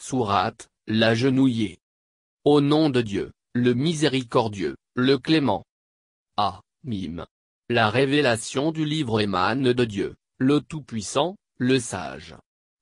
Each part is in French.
Sourate, la Au nom de Dieu, le miséricordieux, le clément. Ah, mime. La révélation du livre émane de Dieu, le Tout-Puissant, le Sage.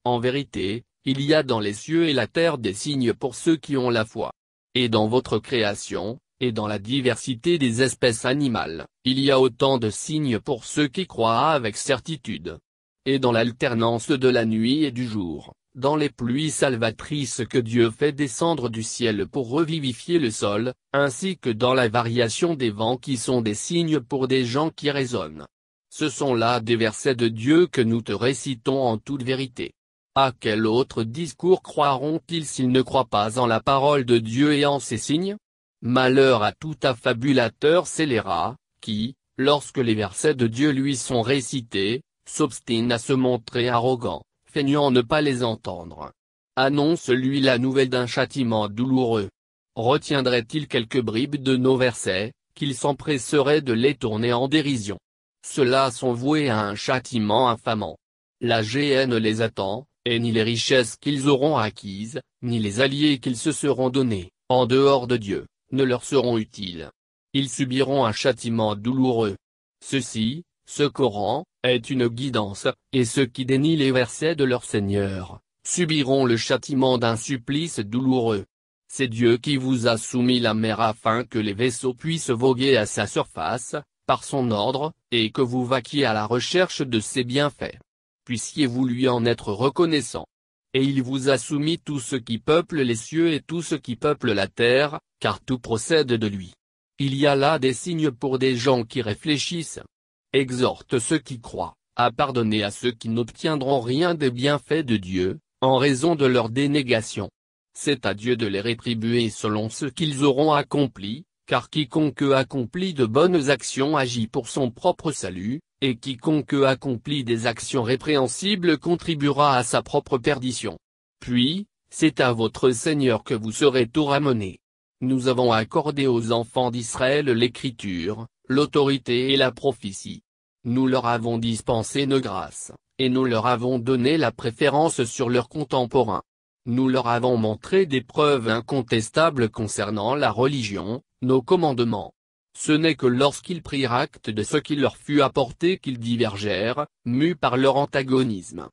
En vérité, il y a dans les cieux et la terre des signes pour ceux qui ont la foi. Et dans votre création, et dans la diversité des espèces animales, il y a autant de signes pour ceux qui croient avec certitude. Et dans l'alternance de la nuit et du jour, dans les pluies salvatrices que Dieu fait descendre du ciel pour revivifier le sol, ainsi que dans la variation des vents qui sont des signes pour des gens qui raisonnent. Ce sont là des versets de Dieu que nous te récitons en toute vérité. À quel autre discours croiront-ils s'ils ne croient pas en la parole de Dieu et en ses signes Malheur à tout affabulateur scélérat, qui, lorsque les versets de Dieu lui sont récités, s'obstine à se montrer arrogant ne pas les entendre. Annonce-lui la nouvelle d'un châtiment douloureux. Retiendrait-il quelques bribes de nos versets, qu'il s'empresserait de les tourner en dérision. Ceux-là sont voués à un châtiment infamant. La GN les attend, et ni les richesses qu'ils auront acquises, ni les alliés qu'ils se seront donnés, en dehors de Dieu, ne leur seront utiles. Ils subiront un châtiment douloureux. Ceci, ce Coran, est une guidance, et ceux qui dénient les versets de leur Seigneur, subiront le châtiment d'un supplice douloureux. C'est Dieu qui vous a soumis la mer afin que les vaisseaux puissent voguer à sa surface, par son ordre, et que vous vaquiez à la recherche de ses bienfaits. Puissiez-vous lui en être reconnaissant. Et il vous a soumis tout ce qui peuple les cieux et tout ce qui peuple la terre, car tout procède de lui. Il y a là des signes pour des gens qui réfléchissent exhorte ceux qui croient, à pardonner à ceux qui n'obtiendront rien des bienfaits de Dieu, en raison de leur dénégation. C'est à Dieu de les rétribuer selon ce qu'ils auront accompli, car quiconque accomplit de bonnes actions agit pour son propre salut, et quiconque accomplit des actions répréhensibles contribuera à sa propre perdition. Puis, c'est à votre Seigneur que vous serez tout ramenés. Nous avons accordé aux enfants d'Israël l'écriture, l'autorité et la prophétie. Nous leur avons dispensé nos grâces, et nous leur avons donné la préférence sur leurs contemporains. Nous leur avons montré des preuves incontestables concernant la religion, nos commandements. Ce n'est que lorsqu'ils prirent acte de ce qui leur fut apporté qu'ils divergèrent, mûs par leur antagonisme.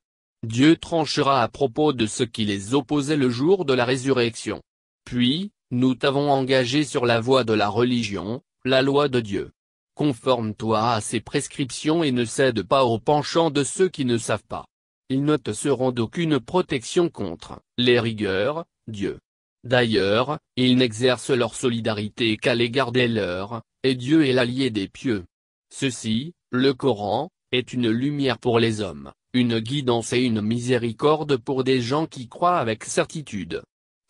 Dieu tranchera à propos de ce qui les opposait le jour de la résurrection. Puis, nous t'avons engagé sur la voie de la religion, la loi de Dieu. Conforme-toi à ses prescriptions et ne cède pas aux penchants de ceux qui ne savent pas. Ils ne te seront d'aucune protection contre les rigueurs, Dieu. D'ailleurs, ils n'exercent leur solidarité qu'à l'égard des leurs, et Dieu est l'allié des pieux. Ceci, le Coran, est une lumière pour les hommes, une guidance et une miséricorde pour des gens qui croient avec certitude.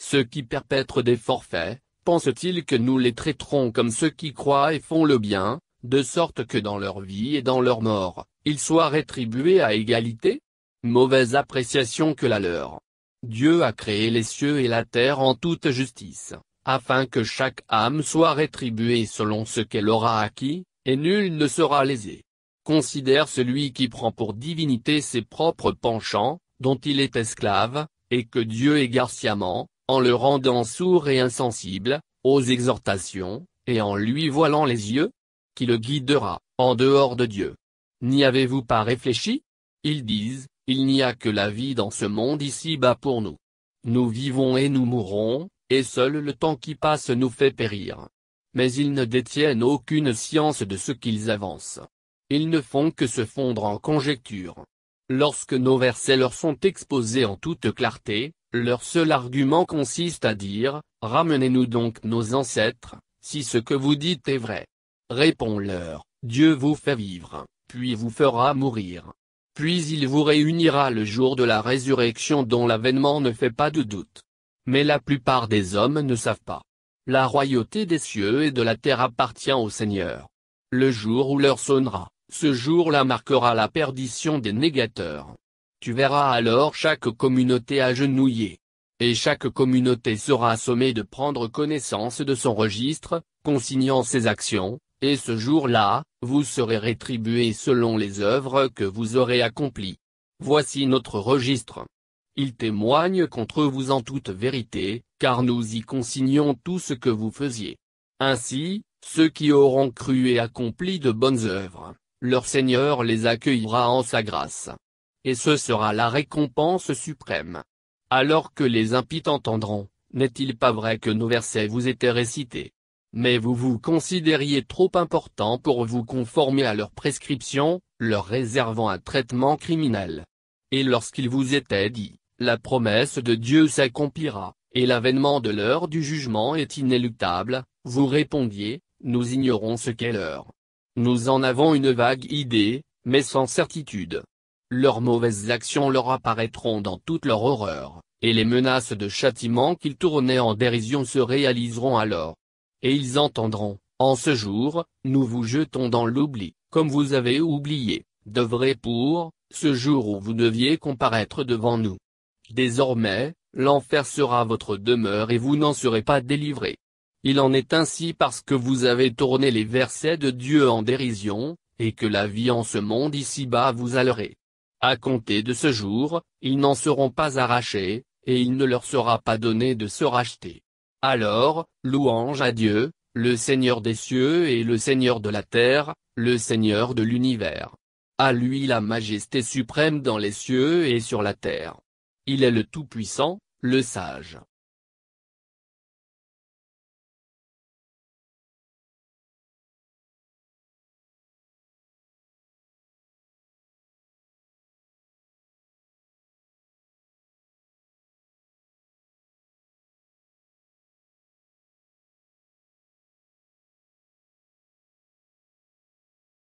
Ceux qui perpètrent des forfaits, pensent-ils que nous les traiterons comme ceux qui croient et font le bien, de sorte que dans leur vie et dans leur mort, ils soient rétribués à égalité Mauvaise appréciation que la leur. Dieu a créé les cieux et la terre en toute justice, afin que chaque âme soit rétribuée selon ce qu'elle aura acquis, et nul ne sera lésé. Considère celui qui prend pour divinité ses propres penchants, dont il est esclave, et que Dieu égarciement, en le rendant sourd et insensible, aux exhortations, et en lui voilant les yeux, qui le guidera, en dehors de Dieu. N'y avez-vous pas réfléchi Ils disent, il n'y a que la vie dans ce monde ici-bas pour nous. Nous vivons et nous mourrons, et seul le temps qui passe nous fait périr. Mais ils ne détiennent aucune science de ce qu'ils avancent. Ils ne font que se fondre en conjectures. Lorsque nos versets leur sont exposés en toute clarté, leur seul argument consiste à dire, ramenez-nous donc nos ancêtres, si ce que vous dites est vrai. Réponds-leur, Dieu vous fait vivre, puis vous fera mourir. Puis il vous réunira le jour de la résurrection dont l'avènement ne fait pas de doute. Mais la plupart des hommes ne savent pas. La royauté des cieux et de la terre appartient au Seigneur. Le jour où l'heure sonnera, ce jour-là marquera la perdition des négateurs. Tu verras alors chaque communauté agenouillée. Et chaque communauté sera assommée de prendre connaissance de son registre, consignant ses actions, et ce jour-là, vous serez rétribués selon les œuvres que vous aurez accomplies. Voici notre registre. Il témoigne contre vous en toute vérité, car nous y consignons tout ce que vous faisiez. Ainsi, ceux qui auront cru et accompli de bonnes œuvres, leur Seigneur les accueillera en sa grâce. Et ce sera la récompense suprême. Alors que les impies entendront, n'est-il pas vrai que nos versets vous étaient récités mais vous vous considériez trop important pour vous conformer à leurs prescriptions, leur réservant un traitement criminel. Et lorsqu'il vous était dit, la promesse de Dieu s'accomplira, et l'avènement de l'heure du jugement est inéluctable, vous répondiez, nous ignorons ce qu'est l'heure. Nous en avons une vague idée, mais sans certitude. Leurs mauvaises actions leur apparaîtront dans toute leur horreur, et les menaces de châtiment qu'ils tournaient en dérision se réaliseront alors et ils entendront, en ce jour, nous vous jetons dans l'oubli, comme vous avez oublié, d'œuvrer pour, ce jour où vous deviez comparaître devant nous. Désormais, l'enfer sera votre demeure et vous n'en serez pas délivré. Il en est ainsi parce que vous avez tourné les versets de Dieu en dérision, et que la vie en ce monde ici-bas vous allerez. À compter de ce jour, ils n'en seront pas arrachés, et il ne leur sera pas donné de se racheter. Alors, louange à Dieu, le Seigneur des cieux et le Seigneur de la terre, le Seigneur de l'univers. À lui la majesté suprême dans les cieux et sur la terre. Il est le Tout-Puissant, le Sage.